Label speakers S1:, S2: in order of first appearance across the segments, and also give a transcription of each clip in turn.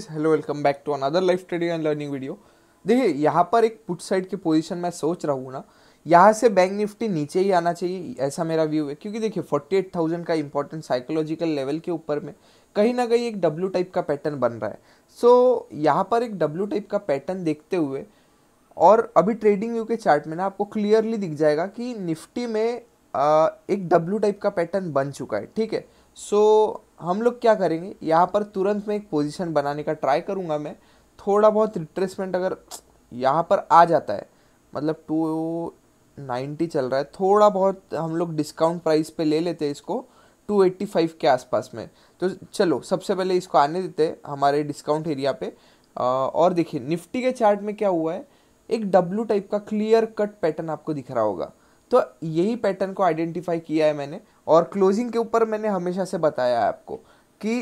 S1: guys hello welcome back to another life study and learning video देखिए यहाँ पर एक पुट साइड की पोजीशन मैं सोच रहा हूँ ना यहाँ से बैंक निफ्टी नीचे ही आना चाहिए ऐसा मेरा व्यू है क्योंकि देखिए 48,000 का इंपॉर्टेंट साइकोलॉजिकल लेवल के ऊपर में कहीं ना कहीं एक डब्ल्यू टाइप का पैटर्न बन रहा है सो so, यहाँ पर एक डब्ल्यू टाइप का पैटर्न देखते हुए और अभी ट्रेडिंग व्यू के चार्ट में ना आपको क्लियरली दिख जाएगा कि निफ्टी में आ, एक डब्ल्यू टाइप का पैटर्न बन चुका है ठीक है सो so, हम लोग क्या करेंगे यहाँ पर तुरंत मैं एक पोजीशन बनाने का ट्राई करूँगा मैं थोड़ा बहुत रिट्रेसमेंट अगर यहाँ पर आ जाता है मतलब टू नाइन्टी चल रहा है थोड़ा बहुत हम लोग डिस्काउंट प्राइस पे ले लेते हैं इसको टू एट्टी फाइव के आसपास में तो चलो सबसे पहले इसको आने देते हमारे डिस्काउंट एरिया पे और देखिए निफ्टी के चार्ट में क्या हुआ है एक डब्लू टाइप का क्लियर कट पैटर्न आपको दिख रहा होगा तो यही पैटर्न को आइडेंटिफाई किया है मैंने और क्लोजिंग के ऊपर मैंने हमेशा से बताया आपको कि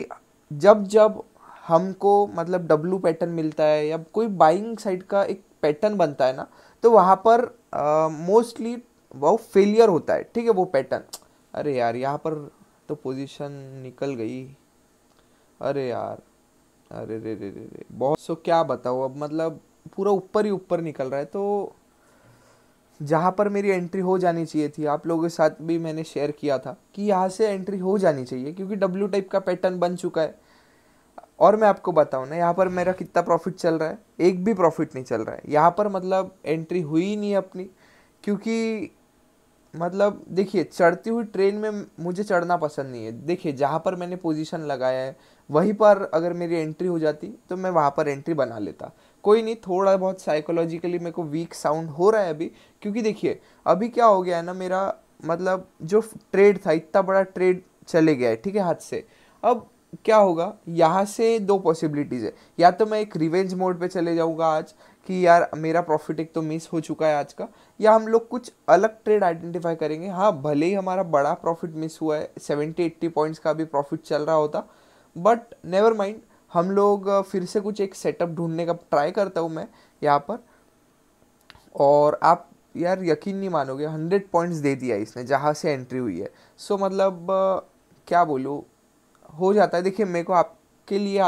S1: जब जब हमको मतलब डब्लू पैटर्न मिलता है या कोई बाइंग साइड का एक पैटर्न बनता है ना तो वहाँ पर मोस्टली वो फेलियर होता है ठीक है वो पैटर्न अरे यार यहाँ पर तो पोजीशन निकल गई अरे यार अरे रे रे रे रे बहुत सो क्या बताओ अब मतलब पूरा ऊपर ही ऊपर निकल रहा है तो जहाँ पर मेरी एंट्री हो जानी चाहिए थी आप लोगों के साथ भी मैंने शेयर किया था कि यहाँ से एंट्री हो जानी चाहिए क्योंकि डब्ल्यू टाइप का पैटर्न बन चुका है और मैं आपको बताऊँ ना यहाँ पर मेरा कितना प्रॉफिट चल रहा है एक भी प्रॉफिट नहीं चल रहा है यहाँ पर मतलब एंट्री हुई नहीं अपनी क्योंकि मतलब देखिए चढ़ती हुई ट्रेन में मुझे चढ़ना पसंद नहीं है देखिए जहाँ पर मैंने पोजीशन लगाया है वहीं पर अगर मेरी एंट्री हो जाती तो मैं वहाँ पर एंट्री बना लेता कोई नहीं थोड़ा बहुत साइकोलॉजिकली मेरे को वीक साउंड हो रहा है अभी क्योंकि देखिए अभी क्या हो गया है ना मेरा मतलब जो ट्रेड था इतना बड़ा ट्रेड चले गया है ठीक है हाथ से अब क्या होगा यहाँ से दो पॉसिबिलिटीज़ है या तो मैं एक रिवेंज मोड पे चले जाऊँगा आज कि यार मेरा प्रॉफिट एक तो मिस हो चुका है आज का या हम लोग कुछ अलग ट्रेड आइडेंटिफाई करेंगे हाँ भले ही हमारा बड़ा प्रॉफिट मिस हुआ है सेवेंटी एट्टी पॉइंट्स का भी प्रॉफिट चल रहा होता बट नेवर माइंड हम लोग फिर से कुछ एक सेटअप ढूंढने का ट्राई करता हूँ मैं यहाँ पर और आप यार यकीन नहीं मानोगे हंड्रेड पॉइंट्स दे दिया इसने जहाँ से एंट्री हुई है सो so, मतलब क्या बोलूँ हो जाता है देखिए मेरे को आपके लिए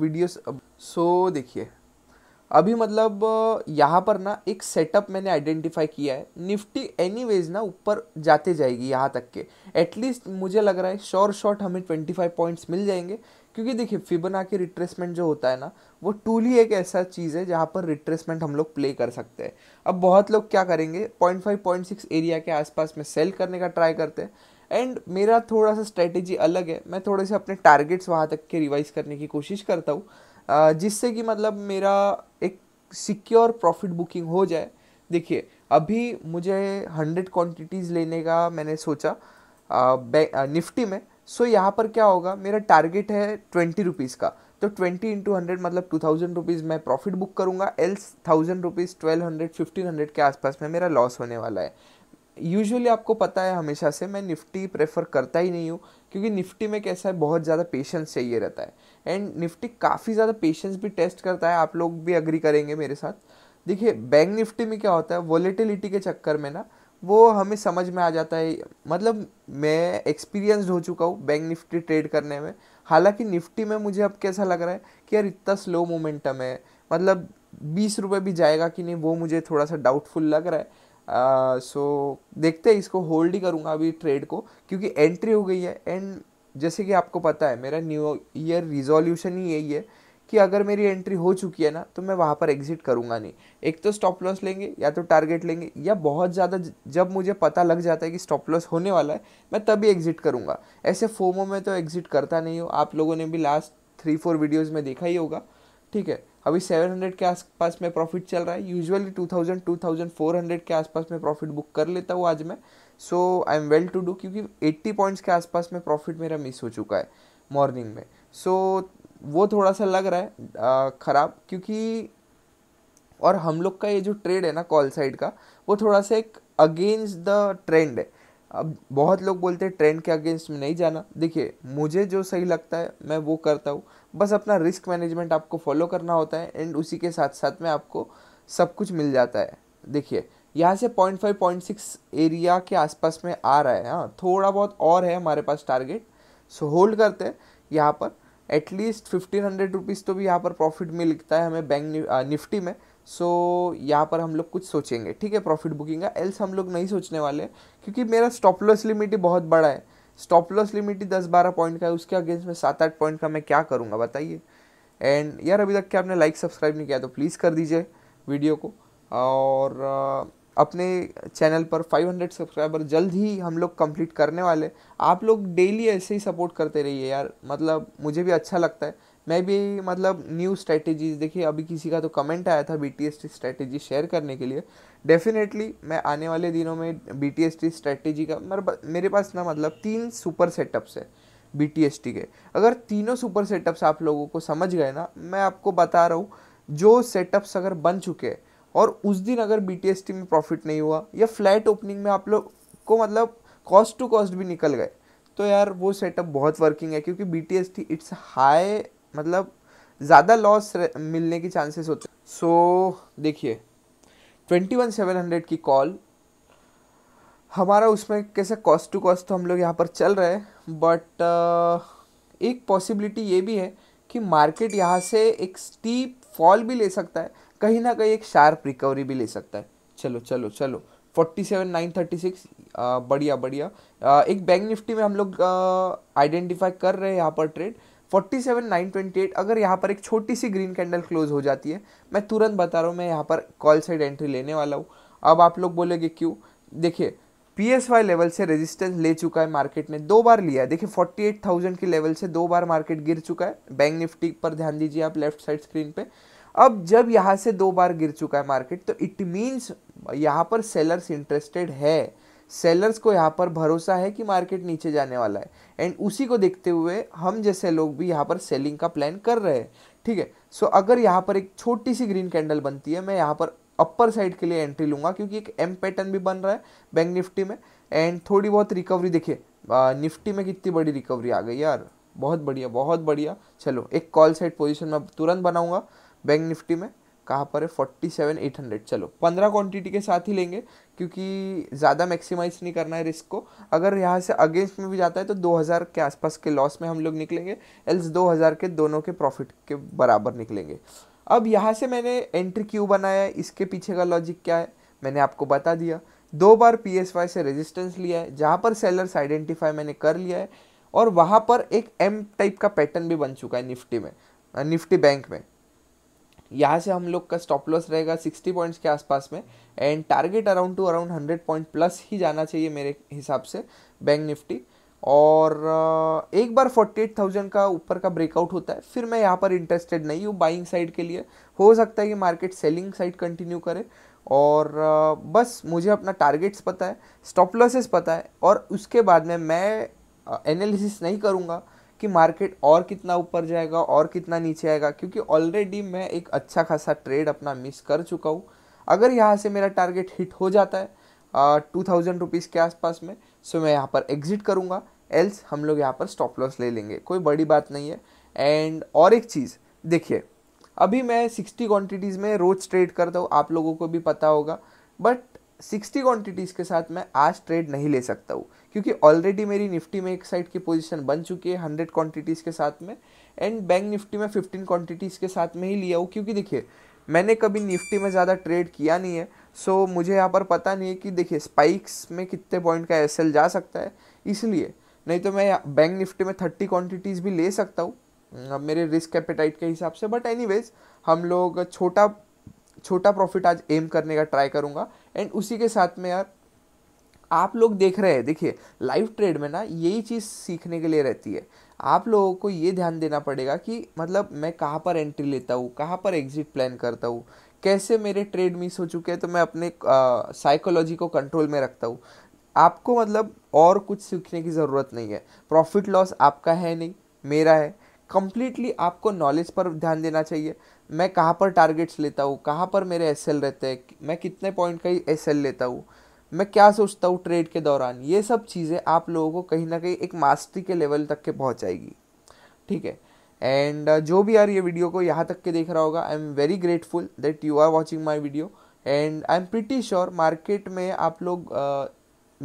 S1: वीडियोस सो so, देखिए अभी मतलब यहाँ पर ना एक सेटअप मैंने आइडेंटिफाई किया है निफ्टी वेज ना ऊपर जाते जाएगी यहाँ तक के एटलीस्ट मुझे लग रहा है शॉर्ट शॉर्ट हमें ट्वेंटी फाइव पॉइंट्स मिल जाएंगे क्योंकि देखिए फिबोना के रिट्रेसमेंट जो होता है ना वो टूल ही एक ऐसा चीज़ है जहाँ पर रिट्रेसमेंट हम लोग प्ले कर सकते हैं अब बहुत लोग क्या करेंगे point five point six area के आसपास में सेल करने का ट्राई करते हैं एंड मेरा थोड़ा सा स्ट्रेटेजी अलग है मैं थोड़े से अपने टारगेट्स वहाँ तक के रिवाइज करने की कोशिश करता हूँ जिससे कि मतलब मेरा एक सिक्योर प्रॉफिट बुकिंग हो जाए देखिए अभी मुझे हंड्रेड क्वान्टिटीज़ लेने का मैंने सोचा निफ्टी में सो so, यहाँ पर क्या होगा मेरा टारगेट है ट्वेंटी रुपीज़ का तो ट्वेंटी इंटू हंड्रेड मतलब टू थाउजेंड रुपीज़ मैं प्रॉफिट बुक करूँगा else thousand rupees twelve hundred fifteen hundred के आसपास में मेरा लॉस होने वाला है यूजुअली आपको पता है हमेशा से मैं निफ्टी प्रेफर करता ही नहीं हूँ क्योंकि निफ्टी में कैसा है बहुत ज़्यादा पेशेंस चाहिए रहता है एंड निफ्टी काफ़ी ज़्यादा पेशेंस भी टेस्ट करता है आप लोग भी अग्री करेंगे मेरे साथ देखिए बैंक निफ्टी में क्या होता है वॉलेटिलिटी के चक्कर में ना वो हमें समझ में आ जाता है मतलब मैं एक्सपीरियंसड हो चुका हूँ बैंक निफ्टी ट्रेड करने में हालांकि निफ्टी में मुझे अब कैसा लग रहा है कि यार इतना स्लो मोमेंटम है मतलब बीस रुपये भी जाएगा कि नहीं वो मुझे थोड़ा सा डाउटफुल लग रहा है सो uh, so, देखते हैं इसको होल्ड ही करूँगा अभी ट्रेड को क्योंकि एंट्री हो गई है एंड जैसे कि आपको पता है मेरा न्यू ईयर रिजोल्यूशन ही यही है कि अगर मेरी एंट्री हो चुकी है ना तो मैं वहाँ पर एग्जिट करूँगा नहीं एक तो स्टॉप लॉस लेंगे या तो टारगेट लेंगे या बहुत ज़्यादा जब मुझे पता लग जाता है कि स्टॉप लॉस होने वाला है मैं तभी एग्जिट करूँगा ऐसे फोमो में तो एग्जिट करता नहीं हो आप लोगों ने भी लास्ट थ्री फोर वीडियोज़ में देखा ही होगा ठीक है अभी सेवन हंड्रेड के आसपास में प्रॉफिट चल रहा है यूजुअली फोर हंड्रेड के आसपास में प्रॉफिट बुक कर लेता हूँ आज मैं so I am well to do क्योंकि एट्टी पॉइंट्स के आसपास में प्रॉफिट मेरा मिस हो चुका है मॉर्निंग में सो so, वो थोड़ा सा लग रहा है ख़राब क्योंकि और हम लोग का ये जो ट्रेड है ना कॉल साइड का वो थोड़ा सा एक अगेंस्ट द ट्रेंड है अब बहुत लोग बोलते हैं ट्रेंड के अगेंस्ट में नहीं जाना देखिए मुझे जो सही लगता है मैं वो करता हूँ बस अपना रिस्क मैनेजमेंट आपको फॉलो करना होता है एंड उसी के साथ साथ में आपको सब कुछ मिल जाता है देखिए यहाँ से point five point six area के आसपास में आ रहा है हाँ थोड़ा बहुत और है हमारे पास टारगेट सो होल्ड करते हैं यहाँ पर एटलीस्ट फिफ्टीन हंड्रेड रुपीज़ तो भी यहाँ पर प्रॉफिट में लिखता है हमें बैंक निफ्टी में सो so, यहाँ पर हम लोग कुछ सोचेंगे ठीक है प्रॉफिट बुकिंग का एल्स हम लोग नहीं सोचने वाले क्योंकि मेरा स्टॉप लॉस लिमिट ही बहुत बड़ा है स्टॉप लॉस लिमिट ही दस बारह पॉइंट का है उसके अगेंस्ट में सात आठ पॉइंट का मैं क्या करूँगा बताइए एंड यार अभी तक क्या आपने लाइक सब्सक्राइब नहीं किया तो प्लीज़ कर दीजिए वीडियो को और अपने चैनल पर 500 सब्सक्राइबर जल्द ही हम लोग कंप्लीट करने वाले आप लोग डेली ऐसे ही सपोर्ट करते रहिए यार मतलब मुझे भी अच्छा लगता है मैं भी मतलब न्यू स्ट्रैटेजीज देखिए अभी किसी का तो कमेंट आया था B T S T strategy share करने के लिए डेफिनेटली मैं आने वाले दिनों में B T S T strategy का मेरे पास ना मतलब तीन सुपर सेटअप्स है बी टी एस टी के अगर तीनों सुपर सेटअप्स आप लोगों को समझ गए ना मैं आपको बता रहा हूँ जो सेटअप्स अगर बन चुके हैं और उस दिन अगर बी टी टी एस में प्रॉफिट नहीं हुआ या फ्लैट ओपनिंग में आप लोग को मतलब कॉस्ट टू कॉस्ट भी निकल गए तो यार वो सेटअप बहुत वर्किंग है क्योंकि B T T S it's high मतलब ज़्यादा लॉस मिलने के चांसेस होते हैं सो so, देखिए ट्वेंटी वन सेवन हंड्रेड की कॉल हमारा उसमें कैसे कॉस्ट टू कॉस्ट तो हम लोग यहाँ पर चल रहे हैं बट uh, एक पॉसिबिलिटी ये भी है कि मार्केट यहाँ से एक स्टीप फॉल भी ले सकता है कहीं ना कहीं एक शार्प रिकवरी भी ले सकता है चलो चलो चलो forty seven nine thirty six बढ़िया बढ़िया एक बैंक निफ्टी में हम लोग आइडेंटिफाई कर रहे हैं यहाँ पर trade forty seven nine twenty eight अगर यहाँ पर एक छोटी सी ग्रीन कैंडल क्लोज हो जाती है मैं तुरंत बता रहा हूँ मैं यहाँ पर कॉल साइड एंट्री लेने वाला हूँ अब आप लोग बोलेंगे क्यों देखिए पी एस वाई लेवल से रेजिस्टेंस ले चुका है मार्केट ने दो बार लिया है देखिए फोर्टी एट थाउजेंड के लेवल से दो बार मार्केट गिर चुका है बैंक निफ्टी पर ध्यान दीजिए आप लेफ्ट साइड स्क्रीन पे अब जब यहाँ से दो बार गिर चुका है मार्केट तो इट मीन्स यहाँ पर सेलर्स इंटरेस्टेड है सेलर्स को यहाँ पर भरोसा है कि मार्केट नीचे जाने वाला है एंड उसी को देखते हुए हम जैसे लोग भी यहाँ पर सेलिंग का प्लान कर रहे हैं ठीक है सो अगर यहाँ पर एक छोटी सी ग्रीन कैंडल बनती है मैं यहाँ पर अपर साइड के लिए एंट्री लूँगा क्योंकि एक एम पैटर्न भी बन रहा है बैंक निफ्टी में एंड थोड़ी बहुत रिकवरी देखिए निफ्टी में कितनी बड़ी रिकवरी आ गई यार बहुत बढ़िया बहुत बढ़िया चलो एक कॉल साइड पोजिशन मैं तुरंत बनाऊँगा बैंक निफ्टी में कहाँ पर है फोर्टी सेवन एट हंड्रेड चलो पंद्रह क्वांटिटी के साथ ही लेंगे क्योंकि ज़्यादा मैक्सिमाइज नहीं करना है रिस्क को अगर यहाँ से अगेंस्ट में भी जाता है तो दो हज़ार के आसपास के लॉस में हम लोग निकलेंगे एल्स दो हज़ार के दोनों के प्रॉफिट के बराबर निकलेंगे अब यहाँ से मैंने एंट्री क्यों बनाया है इसके पीछे का लॉजिक क्या है मैंने आपको बता दिया दो बार पी एस वाई से रेजिस्टेंस लिया है जहाँ पर सेलर्स आइडेंटिफाई मैंने कर लिया है और वहाँ पर एक एम टाइप का पैटर्न भी बन चुका है निफ्टी में निफ्टी बैंक में यहाँ से हम लोग का स्टॉप लॉस रहेगा सिक्सटी पॉइंट्स के आसपास में and target around to around hundred point plus ही जाना चाहिए मेरे हिसाब से बैंक निफ्टी और एक बार फोर्टी एट थाउजेंड का ऊपर का ब्रेकआउट होता है फिर मैं यहाँ पर इंटरेस्टेड नहीं हूँ बाइंग साइड के लिए हो सकता है कि मार्केट सेलिंग साइड कंटिन्यू करे और बस मुझे अपना टारगेट्स पता है स्टॉप लॉसेस पता है और उसके बाद में मैं एनालिसिस नहीं करूँगा कि मार्केट और कितना ऊपर जाएगा और कितना नीचे आएगा क्योंकि ऑलरेडी मैं एक अच्छा खासा ट्रेड अपना मिस कर चुका हूँ अगर यहाँ से मेरा टारगेट हिट हो जाता है टू थाउजेंड रुपीज़ के आसपास में सो मैं यहाँ पर एग्जिट करूँगा एल्स हम लोग यहाँ पर स्टॉप लॉस ले लेंगे कोई बड़ी बात नहीं है एंड और एक चीज़ देखिए अभी मैं सिक्सटी क्वान्टिटीज़ में रोज़ ट्रेड करता हूँ आप लोगों को भी पता होगा बट सिक्सटी क्वांटिटीज़ के साथ मैं आज ट्रेड नहीं ले सकता हूँ क्योंकि ऑलरेडी मेरी निफ्टी में एक साइड की पोजीशन बन चुकी है हंड्रेड क्वांटिटीज़ के साथ में एंड बैंक निफ्टी में फिफ्टीन क्वांटिटीज़ के साथ में ही लिया हूँ क्योंकि देखिए मैंने कभी निफ्टी में ज़्यादा ट्रेड किया नहीं है सो so, मुझे यहाँ पर पता नहीं है कि देखिए स्पाइक्स में कितने पॉइंट का एस जा सकता है इसलिए नहीं तो मैं बैंक निफ्टी में थर्टी क्वान्टिटीज़ भी ले सकता हूँ मेरे रिस्क कैपिटाइट के हिसाब से बट एनी हम लोग छोटा छोटा प्रॉफिट आज एम करने का ट्राई करूंगा एंड उसी के साथ में यार आप लोग देख रहे हैं देखिए लाइव ट्रेड में ना यही चीज़ सीखने के लिए रहती है आप लोगों को ये ध्यान देना पड़ेगा कि मतलब मैं कहाँ पर एंट्री लेता हूँ कहाँ पर एग्जिट प्लान करता हूँ कैसे मेरे ट्रेड मिस हो चुके हैं तो मैं अपने साइकोलॉजी को कंट्रोल में रखता हूँ आपको मतलब और कुछ सीखने की ज़रूरत नहीं है प्रॉफिट लॉस आपका है नहीं मेरा है कंप्लीटली आपको नॉलेज पर ध्यान देना चाहिए मैं कहाँ पर टारगेट्स लेता हूँ कहाँ पर मेरे एस रहते हैं मैं कितने पॉइंट का एस लेता हूँ मैं क्या सोचता हूँ ट्रेड के दौरान ये सब चीज़ें आप लोगों को कहीं ना कहीं एक मास्टरी के लेवल तक के पहुँचाएगी ठीक है एंड uh, जो भी यार ये वीडियो को यहाँ तक के देख रहा होगा I am very grateful that you are watching my video and I am pretty sure market में आप लोग uh,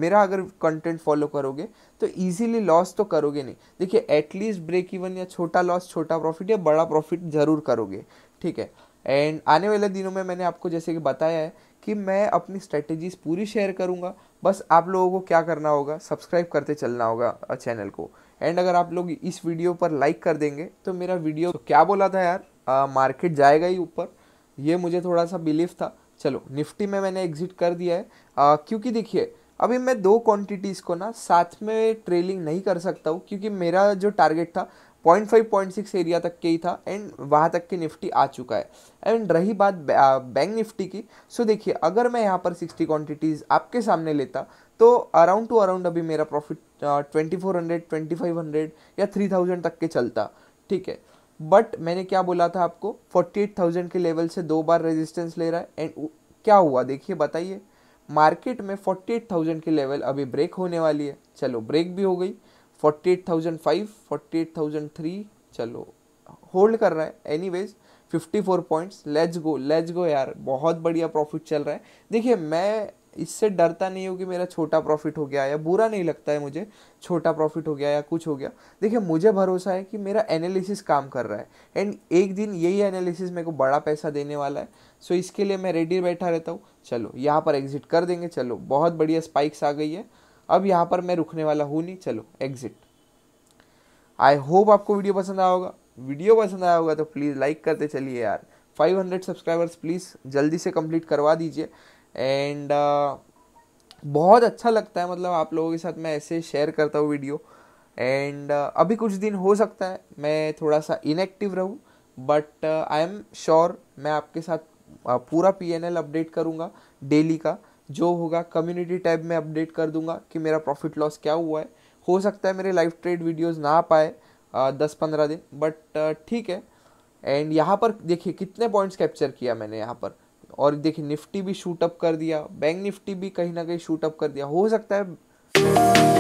S1: मेरा अगर कंटेंट फॉलो करोगे तो ईजीली लॉस तो करोगे नहीं देखिए एटलीस्ट ब्रेक इवन या छोटा लॉस छोटा प्रॉफिट या बड़ा प्रॉफिट ज़रूर करोगे ठीक है एंड आने वाले दिनों में मैंने आपको जैसे कि बताया है कि मैं अपनी स्ट्रैटेजीज पूरी शेयर करूंगा बस आप लोगों को क्या करना होगा सब्सक्राइब करते चलना होगा चैनल को एंड अगर आप लोग इस वीडियो पर लाइक कर देंगे तो मेरा वीडियो तो क्या बोला था यार मार्केट जाएगा ही ऊपर ये मुझे थोड़ा सा बिलीव था चलो निफ्टी में मैंने एग्जिट कर दिया है आ, क्योंकि देखिए अभी मैं दो क्वांटिटीज़ को ना साथ में ट्रेलिंग नहीं कर सकता हूँ क्योंकि मेरा जो टारगेट था point five point six area तक के ही था एंड वहाँ तक के निफ्टी आ चुका है एंड रही बात बैंक निफ्टी की सो देखिए अगर मैं यहाँ पर सिक्सटी क्वांटिटीज़ आपके सामने लेता तो अराउंड टू अराउंड अभी मेरा profit twenty four hundred twenty five hundred या थ्री थाउजेंड तक के चलता ठीक है बट मैंने क्या बोला था आपको फोर्टी एट थाउजेंड के लेवल से दो बार रेजिस्टेंस ले रहा है एंड क्या हुआ देखिए बताइए मार्केट में फोर्टी एट थाउजेंड की लेवल अभी ब्रेक होने वाली है चलो ब्रेक भी हो गई forty eight thousand five forty eight thousand three चलो होल्ड कर रहा है anyways fifty four points let's go let's go यार बहुत बढ़िया प्रॉफिट चल रहा है देखिए मैं इससे डरता नहीं हूँ कि मेरा छोटा प्रॉफिट हो गया या बुरा नहीं लगता है मुझे छोटा प्रॉफिट हो गया या कुछ हो गया देखिए मुझे भरोसा है कि मेरा एनालिसिस काम कर रहा है एंड एक दिन यही एनालिसिस मेरे को बड़ा पैसा देने वाला है सो इसके लिए मैं रेडी बैठा रहता हूँ चलो यहाँ पर एग्जिट कर देंगे चलो बहुत बढ़िया स्पाइक्स आ गई है अब यहाँ पर मैं रुकने वाला हूँ नहीं चलो एग्जिट आई होप आपको वीडियो पसंद आया होगा वीडियो पसंद आया होगा तो प्लीज़ लाइक करते चलिए यार 500 सब्सक्राइबर्स प्लीज़ जल्दी से कंप्लीट करवा दीजिए एंड uh, बहुत अच्छा लगता है मतलब आप लोगों के साथ मैं ऐसे शेयर करता हूँ वीडियो एंड uh, अभी कुछ दिन हो सकता है मैं थोड़ा सा इनएक्टिव रहूँ बट आई एम श्योर मैं आपके साथ uh, पूरा पी अपडेट करूँगा डेली का जो होगा कम्युनिटी टैब में अपडेट कर दूंगा कि मेरा प्रॉफिट लॉस क्या हुआ है हो सकता है मेरे लाइव ट्रेड वीडियोस ना पाए दस पंद्रह दिन बट ठीक है एंड यहाँ पर देखिए कितने पॉइंट्स कैप्चर किया मैंने यहाँ पर और देखिए निफ्टी भी शूट अप कर दिया बैंक निफ्टी भी कहीं ना कहीं शूट अप कर दिया हो सकता है